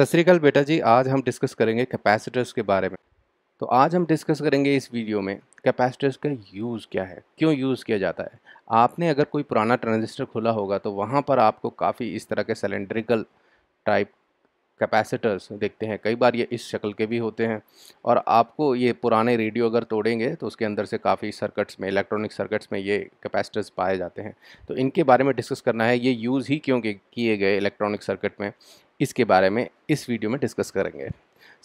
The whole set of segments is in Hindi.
सत श्रीकाल बेटा जी आज हम डिस्कस करेंगे कैपेसिटर्स के बारे में तो आज हम डिस्कस करेंगे इस वीडियो में कैपेसिटर्स का यूज़ क्या है क्यों यूज़ किया जाता है आपने अगर कोई पुराना ट्रांजिस्टर खुला होगा तो वहाँ पर आपको काफ़ी इस तरह के सिलेंड्रिकल टाइप कैपेसिटर्स देखते हैं कई बार ये इस शक्ल के भी होते हैं और आपको ये पुराने रेडियो अगर तोड़ेंगे तो उसके अंदर से काफ़ी सर्किट्स में इलेक्ट्रॉनिक सर्किट्स में ये कैपेसिटर्स पाए जाते हैं तो इनके बारे में डिस्कस करना है ये यूज़ ही क्यों किए गए इलेक्ट्रॉनिक सर्किट में इसके बारे में इस वीडियो में डिस्कस करेंगे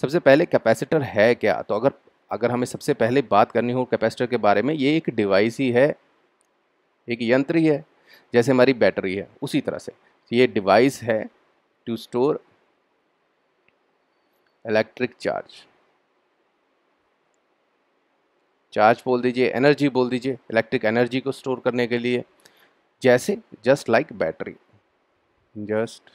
सबसे पहले कैपेसिटर है क्या तो अगर अगर हमें सबसे पहले बात करनी हो कैपेसिटर के बारे में ये एक डिवाइस ही है एक यंत्र ही है जैसे हमारी बैटरी है उसी तरह से तो ये डिवाइस है to store electric charge charge बोल दीजिए एनर्जी बोल दीजिए इलेक्ट्रिक एनर्जी को स्टोर करने के लिए जैसे just like battery just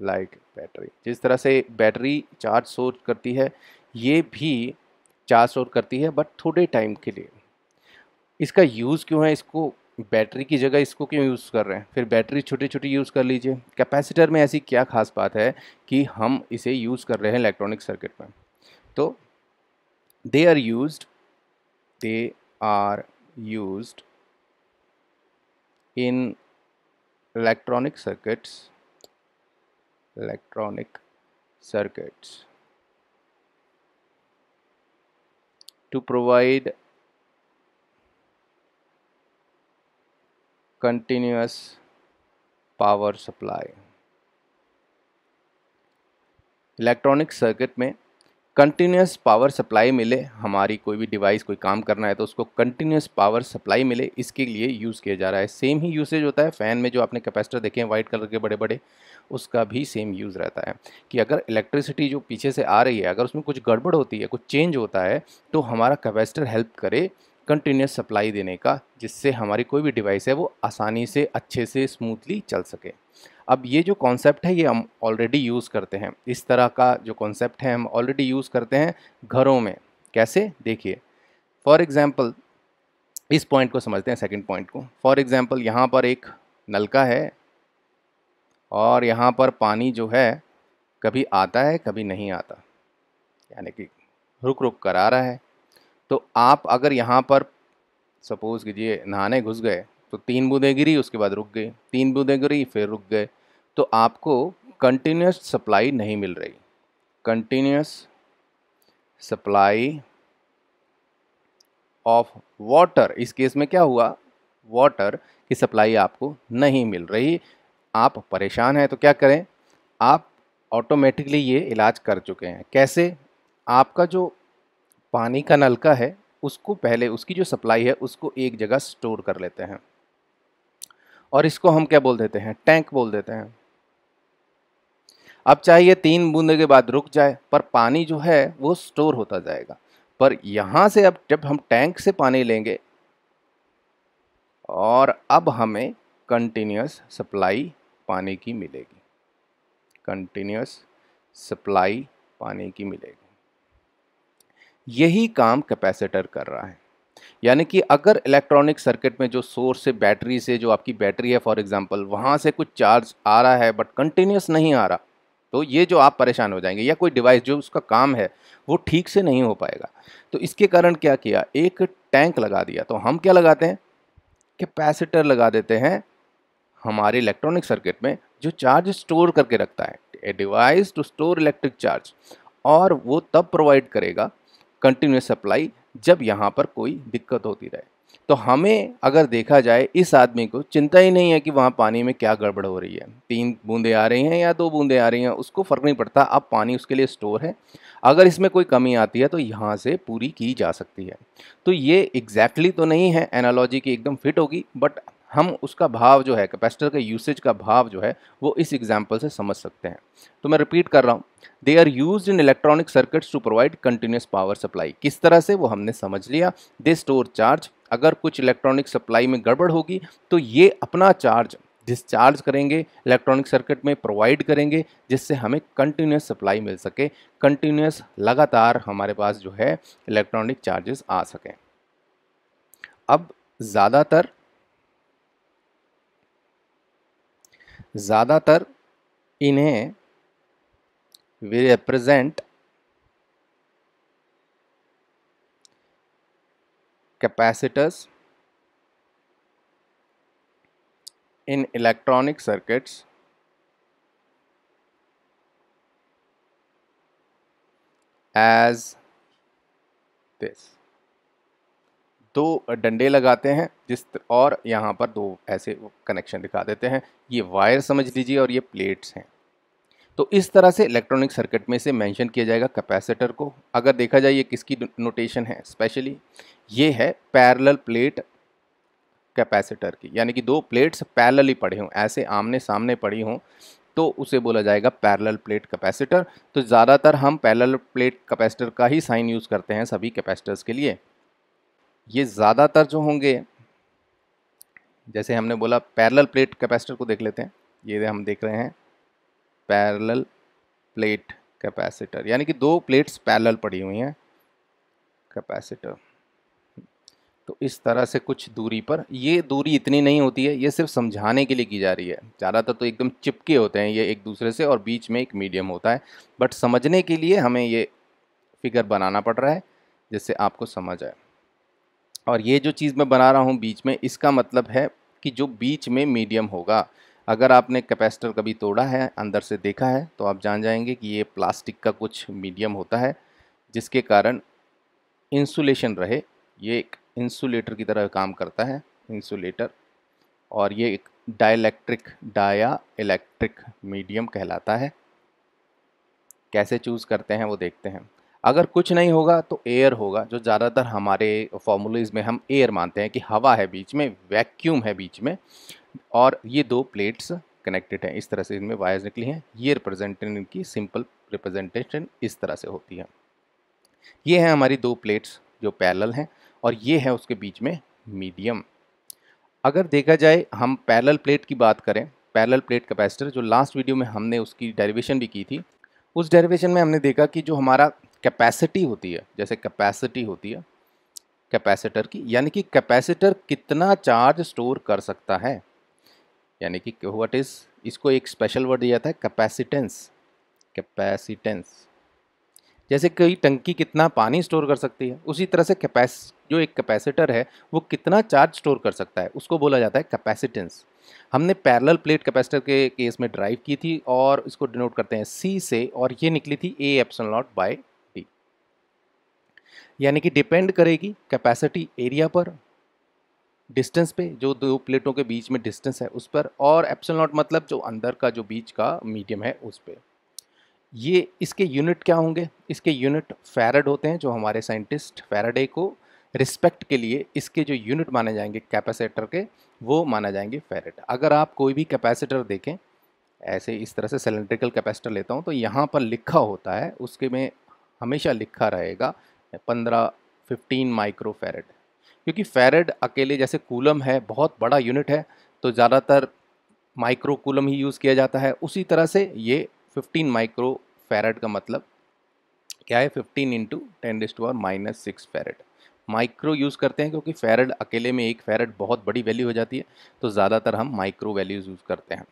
like battery जिस तरह से बैटरी चार्ज स्टोर करती है ये भी चार्ज स्टोर करती है बट थोड़े टाइम के लिए इसका यूज़ क्यों है इसको बैटरी की जगह इसको क्यों यूज़ कर रहे हैं फिर बैटरी छोटी छोटी यूज़ कर लीजिए कैपेसिटर में ऐसी क्या खास बात है कि हम इसे यूज़ कर रहे हैं इलेक्ट्रॉनिक सर्किट में तो they are use they are use in electronic circuits electronic circuits to provide continuous power supply electronic circuit में कंटिन्यूस पावर सप्लाई मिले हमारी कोई भी डिवाइस कोई काम करना है तो उसको कंटिन्यूस पावर सप्लाई मिले इसके लिए यूज़ किया जा रहा है सेम ही यूसेज होता है फ़ैन में जो आपने कैपेसिटर देखे हैं वाइट कलर के बड़े बड़े उसका भी सेम यूज़ रहता है कि अगर इलेक्ट्रिसिटी जो पीछे से आ रही है अगर उसमें कुछ गड़बड़ होती है कुछ चेंज होता है तो हमारा कैपेसिटर हेल्प करे कंटिन्यूस सप्लाई देने का जिससे हमारी कोई भी डिवाइस है वो आसानी से अच्छे से स्मूथली चल सके अब ये जो कॉन्सेप्ट है ये हम ऑलरेडी यूज़ करते हैं इस तरह का जो कॉन्सेप्ट है हम ऑलरेडी यूज़ करते हैं घरों में कैसे देखिए फॉर एग्ज़ाम्पल इस पॉइंट को समझते हैं सेकंड पॉइंट को फॉर एग्ज़ाम्पल यहाँ पर एक नलका है और यहाँ पर पानी जो है कभी आता है कभी नहीं आता यानी कि रुक रुक कर आ रहा है तो आप अगर यहाँ पर सपोज़ कीजिए नहाने घुस गए तो तीन बूंदें गिरी उसके बाद रुक गई तीन बूंदें गिरी फिर रुक गए तो आपको कंटिन्यूस सप्लाई नहीं मिल रही कंटिन्यूस सप्लाई ऑफ वाटर इस केस में क्या हुआ वाटर की सप्लाई आपको नहीं मिल रही आप परेशान हैं तो क्या करें आप ऑटोमेटिकली ये इलाज कर चुके हैं कैसे आपका जो पानी का नलका है उसको पहले उसकी जो सप्लाई है उसको एक जगह स्टोर कर लेते हैं और इसको हम क्या बोल देते हैं टैंक बोल देते हैं अब चाहिए तीन बूंदे के बाद रुक जाए पर पानी जो है वो स्टोर होता जाएगा पर यहाँ से अब जब हम टैंक से पानी लेंगे और अब हमें कंटिन्यूस सप्लाई पानी की मिलेगी कंटिन्यूस सप्लाई पानी की मिलेगी यही काम कैपेसिटर कर रहा है यानी कि अगर इलेक्ट्रॉनिक सर्किट में जो सोर्स से बैटरी से जो आपकी बैटरी है फॉर एग्जांपल वहाँ से कुछ चार्ज आ रहा है बट कंटिन्यूस नहीं आ रहा तो ये जो आप परेशान हो जाएंगे या कोई डिवाइस जो उसका काम है वो ठीक से नहीं हो पाएगा तो इसके कारण क्या किया एक टैंक लगा दिया तो हम क्या लगाते हैं कैपेसिटर लगा देते हैं हमारे इलेक्ट्रॉनिक सर्किट में जो चार्ज स्टोर करके रखता है a device to store electric charge और वो तब प्रोवाइड करेगा कंटिन्यूस सप्लाई जब यहाँ पर कोई दिक्कत होती रहे तो हमें अगर देखा जाए इस आदमी को चिंता ही नहीं है कि वहाँ पानी में क्या गड़बड़ हो रही है तीन बूंदे आ रही हैं या दो बूंदे आ रही हैं उसको फ़र्क नहीं पड़ता अब पानी उसके लिए स्टोर है अगर इसमें कोई कमी आती है तो यहाँ से पूरी की जा सकती है तो ये एग्जैक्टली exactly तो नहीं है एनालॉजी की एकदम फिट होगी बट हम उसका भाव जो है कैपेसिटर का यूसेज का भाव जो है वो इस एग्जाम्पल से समझ सकते हैं तो मैं रिपीट कर रहा हूँ they are use in electronic circuits to provide continuous power supply किस तरह से वो हमने समझ लिया दे स्टोर चार्ज अगर कुछ इलेक्ट्रॉनिक सप्लाई में गड़बड़ होगी तो ये अपना चार्ज डिस्चार्ज करेंगे इलेक्ट्रॉनिक सर्किट में प्रोवाइड करेंगे जिससे हमें कंटिन्यूस सप्लाई मिल सके कंटिन्यूस लगातार हमारे पास जो है इलेक्ट्रॉनिक चार्जेस आ सकें अब ज़्यादातर ज़्यादातर इन्हें we represent capacitors in electronic circuits as this दो डंडे लगाते हैं जिस और यहाँ पर दो ऐसे कनेक्शन दिखा देते हैं ये वायर समझ लीजिए और ये प्लेट्स हैं तो इस तरह से इलेक्ट्रॉनिक सर्किट में से मेंशन किया जाएगा कैपेसिटर को अगर देखा जाए ये किसकी नोटेशन है स्पेशली ये है पैरेलल प्लेट कैपेसिटर की यानी कि दो प्लेट्स ही पड़े हों ऐसे आमने सामने पड़ी हों तो उसे बोला जाएगा पैरेलल प्लेट कैपेसिटर तो ज़्यादातर हम पैरेलल प्लेट कैपेसिटर का ही साइन यूज़ करते हैं सभी कैपेसिटर्स के लिए ये ज़्यादातर जो होंगे जैसे हमने बोला पैरेलल प्लेट कैपेसिटर को देख लेते हैं ये हम देख रहे हैं पैरेलल प्लेट कैपेसिटर यानी कि दो प्लेट्स पैरेलल पड़ी हुई हैं कैपेसिटर तो इस तरह से कुछ दूरी पर ये दूरी इतनी नहीं होती है ये सिर्फ समझाने के लिए की जा रही है ज़्यादातर तो एकदम चिपके होते हैं ये एक दूसरे से और बीच में एक मीडियम होता है बट समझने के लिए हमें ये फिगर बनाना पड़ रहा है जिससे आपको समझ आए और ये जो चीज़ मैं बना रहा हूँ बीच में इसका मतलब है कि जो बीच में मीडियम होगा अगर आपने कैपेसिटर कभी तोड़ा है अंदर से देखा है तो आप जान जाएंगे कि ये प्लास्टिक का कुछ मीडियम होता है जिसके कारण इंसुलेशन रहे ये एक इंसुलेटर की तरह काम करता है इंसुलेटर और ये एक डाइलेक्ट्रिक डाया इलेक्ट्रिक मीडियम कहलाता है कैसे चूज़ करते हैं वो देखते हैं अगर कुछ नहीं होगा तो एयर होगा जो ज़्यादातर हमारे फॉर्मूलेज में हम एयर मानते हैं कि हवा है बीच में वैक्यूम है बीच में और ये दो प्लेट्स कनेक्टेड हैं इस तरह से इनमें वायर्स निकली हैं ये रिप्रेजेंटेशन इनकी सिंपल रिप्रेजेंटेशन इस तरह से होती है ये हैं हमारी दो प्लेट्स जो पैरल हैं और ये है उसके बीच में मीडियम अगर देखा जाए हम पैरल प्लेट की बात करें पैरल प्लेट कैपेसिटर जो लास्ट वीडियो में हमने उसकी डेरिवेशन भी की थी उस डेरिवेशन में हमने देखा कि जो हमारा कैपेसिटी होती है जैसे कैपेसिटी होती है कैपेसिटर की यानी कि कैपेसिटर कितना चार्ज स्टोर कर सकता है यानी कि व्हाट इज़ इसको एक स्पेशल वर्ड दिया जाता है कैपेसिटेंस कैपेसिटेंस जैसे कोई टंकी कितना पानी स्टोर कर सकती है उसी तरह से कैपेस जो एक कैपेसिटर है वो कितना चार्ज स्टोर कर सकता है उसको बोला जाता है कैपेसिटेंस हमने पैरेलल प्लेट कैपेसिटर के केस में ड्राइव की थी और इसको डिनोट करते हैं सी से और ये निकली थी ए एप्सन नॉट बाई यानी कि डिपेंड करेगी कैपेसिटी एरिया पर डिस्टेंस पे जो दो प्लेटों के बीच में डिस्टेंस है उस पर और एप्सल नॉट मतलब जो अंदर का जो बीच का मीडियम है उस पर ये इसके यूनिट क्या होंगे इसके यूनिट फैरड होते हैं जो हमारे साइंटिस्ट फैराडे को रिस्पेक्ट के लिए इसके जो यूनिट माने जाएंगे कैपेसिटर के वो माना जाएंगे फेरेट अगर आप कोई भी कैपेसिटर देखें ऐसे इस तरह से सिलेंड्रिकल कैपेसिटर लेता हूँ तो यहाँ पर लिखा होता है उसके में हमेशा लिखा रहेगा है पंद्रह फिफ्टीन माइक्रो फेरेड क्योंकि फेरेड अकेले जैसे कूलम है बहुत बड़ा यूनिट है तो ज़्यादातर माइक्रो कूलम ही यूज़ किया जाता है उसी तरह से ये फिफ्टीन माइक्रो फेरेड का मतलब क्या है फिफ्टीन इंटू टेन डिस्ट और minus six farad micro use करते हैं क्योंकि फेरेड अकेले में एक फेरेड बहुत बड़ी वैल्यू हो जाती है तो ज़्यादातर हम माइक्रो वैल्यूज़ यूज़ करते हैं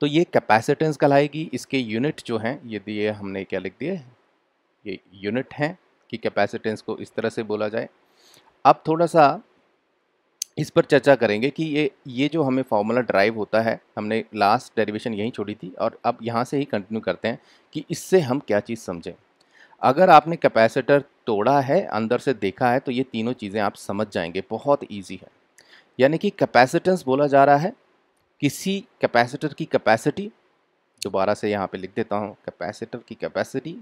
तो ये कैपेसिटेंस कहलाएगी इसके यूनिट जो हैं ये दिए हमने क्या लिख दिए ये यूनिट हैं कि कैपेसिटेंस को इस तरह से बोला जाए अब थोड़ा सा इस पर चर्चा करेंगे कि ये ये जो हमें फार्मूला ड्राइव होता है हमने लास्ट डेरिवेशन यहीं छोड़ी थी और अब यहाँ से ही कंटिन्यू करते हैं कि इससे हम क्या चीज़ समझें अगर आपने कैपेसिटर तोड़ा है अंदर से देखा है तो ये तीनों चीज़ें आप समझ जाएंगे बहुत ईजी है यानी कि कैपेसिटेंस बोला जा रहा है किसी कैपेसिटर की कैपेसिटी दोबारा से यहाँ पे लिख देता हूँ कैपेसिटर की कैपेसिटी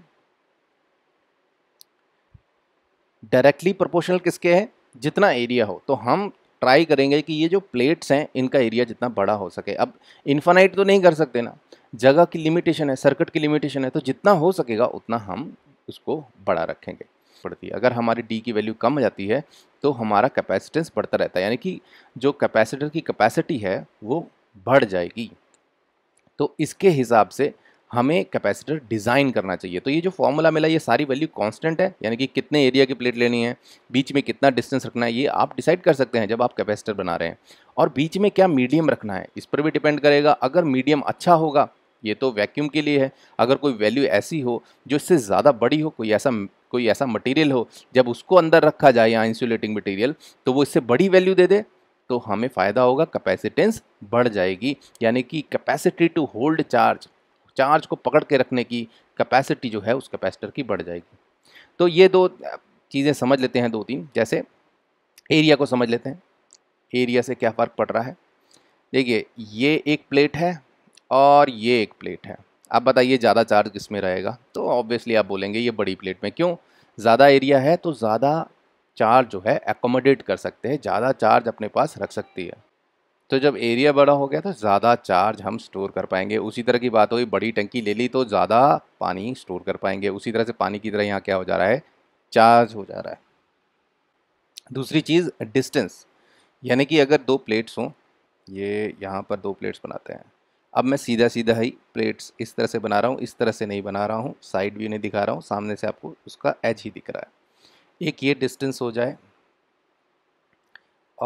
डायरेक्टली प्रोपोर्शनल किसके है जितना एरिया हो तो हम ट्राई करेंगे कि ये जो प्लेट्स हैं इनका एरिया जितना बड़ा हो सके अब इन्फानाइट तो नहीं कर सकते ना जगह की लिमिटेशन है सर्किट की लिमिटेशन है तो जितना हो सकेगा उतना हम उसको बड़ा रखेंगे पड़ती है अगर हमारी डी की वैल्यू कम हो जाती है तो हमारा कैपेसिटेंस बढ़ता रहता है यानी कि जो कैपेसिटर की कैपेसिटी है वो बढ़ जाएगी तो इसके हिसाब से हमें कैपेसिटर डिज़ाइन करना चाहिए तो ये जो फॉर्मूला मिला ये सारी वैल्यू कांस्टेंट है यानी कि कितने एरिया की प्लेट लेनी है बीच में कितना डिस्टेंस रखना है ये आप डिसाइड कर सकते हैं जब आप कैपेसिटर बना रहे हैं और बीच में क्या मीडियम रखना है इस पर भी डिपेंड करेगा अगर मीडियम अच्छा होगा ये तो वैक्यूम के लिए है अगर कोई वैल्यू ऐसी हो जो इससे ज़्यादा बड़ी हो कोई ऐसा कोई ऐसा मटेरियल हो जब उसको अंदर रखा जाए या इंसुलेटिंग मटेरियल तो वो इससे बड़ी वैल्यू दे दे तो हमें फ़ायदा होगा कैपेसिटेंस बढ़ जाएगी यानी कि capacity to hold charge charge को पकड़ के रखने की कैपेसिटी जो है उस कैपेसिटर की बढ़ जाएगी तो ये दो चीज़ें समझ लेते हैं दो तीन जैसे एरिया को समझ लेते हैं एरिया से क्या फ़र्क पड़ रहा है देखिए ये एक प्लेट है और ये एक प्लेट है आप बताइए ज़्यादा चार्ज किस में रहेगा तो ऑब्वियसली आप बोलेंगे ये बड़ी प्लेट में क्यों ज़्यादा एरिया है तो ज़्यादा चार्ज जो है एकोमोडेट कर सकते हैं ज़्यादा चार्ज अपने पास रख सकती है तो जब एरिया बड़ा हो गया तो ज़्यादा चार्ज हम स्टोर कर पाएंगे उसी तरह की बात हुई बड़ी टंकी ले ली तो ज़्यादा पानी स्टोर कर पाएंगे उसी तरह से पानी की तरह यहाँ क्या हो जा रहा है चार्ज हो जा रहा है दूसरी चीज़ डिस्टेंस यानी कि अगर दो प्लेट्स हों ये यहाँ पर दो प्लेट्स बनाते हैं अब मैं सीधा सीधा ही प्लेट्स इस तरह से बना रहा हूँ इस तरह से नहीं बना रहा हूँ साइड व्यू नहीं दिखा रहा हूँ सामने से आपको उसका एज ही दिख रहा है एक ये डिस्टेंस हो जाए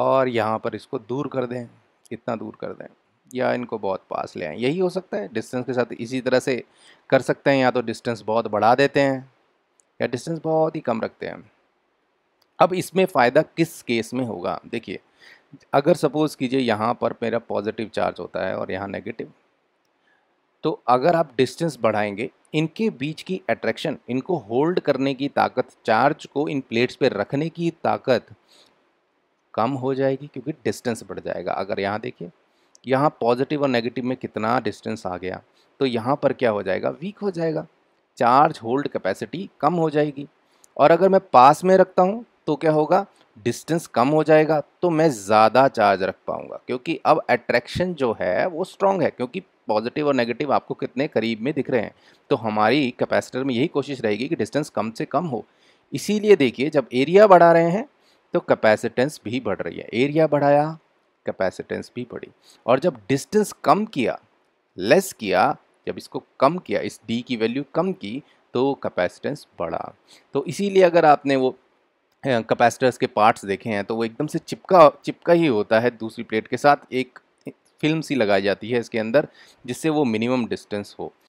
और यहाँ पर इसको दूर कर दें इतना दूर कर दें या इनको बहुत पास ले आएँ यही हो सकता है डिस्टेंस के साथ इसी तरह से कर सकते हैं या तो डिस्टेंस बहुत बढ़ा देते हैं या डिस्टेंस बहुत ही कम रखते हैं अब इसमें फ़ायदा किस केस में होगा देखिए अगर सपोज़ कीजिए यहाँ पर मेरा पॉजिटिव चार्ज होता है और यहाँ नेगेटिव तो अगर आप डिस्टेंस बढ़ाएंगे इनके बीच की अट्रैक्शन इनको होल्ड करने की ताकत चार्ज को इन प्लेट्स पर रखने की ताकत कम हो जाएगी क्योंकि डिस्टेंस बढ़ जाएगा अगर यहाँ देखिए यहाँ पॉजिटिव और नेगेटिव में कितना डिस्टेंस आ गया तो यहाँ पर क्या हो जाएगा वीक हो जाएगा चार्ज होल्ड कैपेसिटी कम हो जाएगी और अगर मैं पास में रखता हूँ तो क्या होगा डिस्टेंस कम हो जाएगा तो मैं ज़्यादा चार्ज रख पाऊँगा क्योंकि अब अट्रैक्शन जो है वो स्ट्रॉन्ग है क्योंकि पॉजिटिव और नेगेटिव आपको कितने करीब में दिख रहे हैं तो हमारी कैपेसिटर में यही कोशिश रहेगी कि डिस्टेंस कम से कम हो इसीलिए देखिए जब एरिया बढ़ा रहे हैं तो कैपेसिटेंस भी बढ़ रही है एरिया बढ़ाया कैपेसिटेंस भी बढ़ी और जब डिस्टेंस कम किया लेस किया जब इसको कम किया इस डी की वैल्यू कम की तो कैपेसिटेंस बढ़ा तो इसीलिए अगर आपने वो कैपेसिटर्स के पार्ट्स देखे हैं तो वो एकदम से चिपका चिपका ही होता है दूसरी प्लेट के साथ एक फिल्म सी लगाई जाती है इसके अंदर जिससे वो मिनिमम डिस्टेंस हो